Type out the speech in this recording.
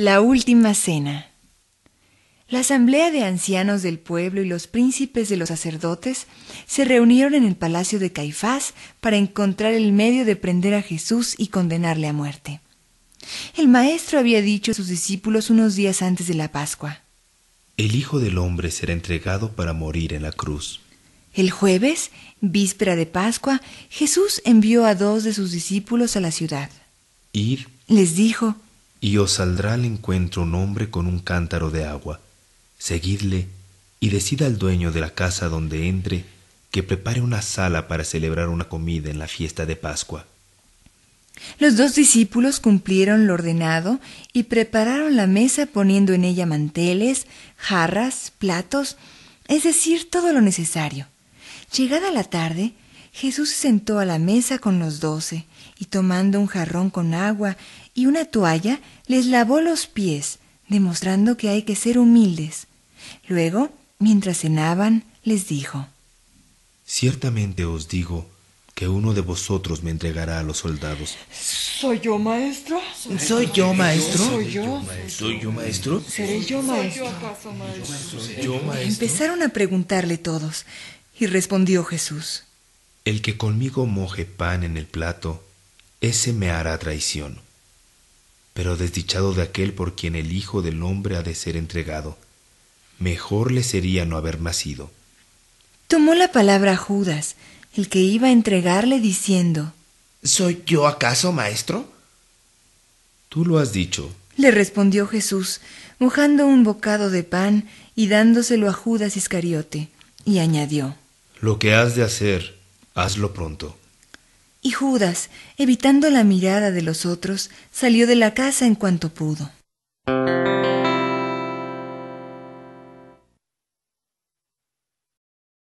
La Última Cena. La asamblea de ancianos del pueblo y los príncipes de los sacerdotes se reunieron en el palacio de Caifás para encontrar el medio de prender a Jesús y condenarle a muerte. El maestro había dicho a sus discípulos unos días antes de la Pascua, El Hijo del Hombre será entregado para morir en la cruz. El jueves, víspera de Pascua, Jesús envió a dos de sus discípulos a la ciudad. Ir, les dijo, y os saldrá al encuentro un hombre con un cántaro de agua. Seguidle y decida al dueño de la casa donde entre que prepare una sala para celebrar una comida en la fiesta de Pascua. Los dos discípulos cumplieron lo ordenado y prepararon la mesa poniendo en ella manteles, jarras, platos, es decir, todo lo necesario. Llegada la tarde, Jesús se sentó a la mesa con los doce, y tomando un jarrón con agua y una toalla, les lavó los pies, demostrando que hay que ser humildes. Luego, mientras cenaban, les dijo, Ciertamente os digo que uno de vosotros me entregará a los soldados. ¿Soy yo maestro? ¿Soy yo maestro? ¿Soy yo? ¿Soy yo maestro? ¿Seré yo maestro? ¿Soy yo maestro? Empezaron a preguntarle todos, y respondió Jesús. El que conmigo moje pan en el plato, ese me hará traición. Pero desdichado de aquel por quien el Hijo del Hombre ha de ser entregado, mejor le sería no haber nacido. Tomó la palabra Judas, el que iba a entregarle, diciendo, ¿Soy yo acaso, maestro? Tú lo has dicho, le respondió Jesús, mojando un bocado de pan y dándoselo a Judas Iscariote, y añadió, Lo que has de hacer, Hazlo pronto. Y Judas, evitando la mirada de los otros, salió de la casa en cuanto pudo.